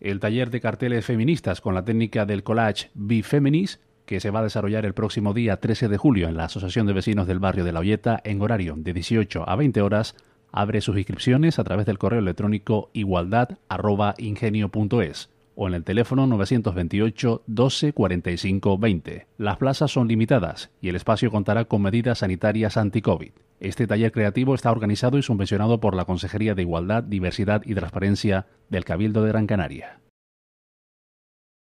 el taller de carteles feministas con la técnica del collage Be Feminist, que se va a desarrollar el próximo día 13 de julio en la Asociación de Vecinos del Barrio de La Olleta en horario de 18 a 20 horas, abre sus inscripciones a través del correo electrónico igualdad.ingenio.es o en el teléfono 928 12 45 20. Las plazas son limitadas y el espacio contará con medidas sanitarias anti-COVID. Este taller creativo está organizado y subvencionado por la Consejería de Igualdad, Diversidad y Transparencia del Cabildo de Gran Canaria.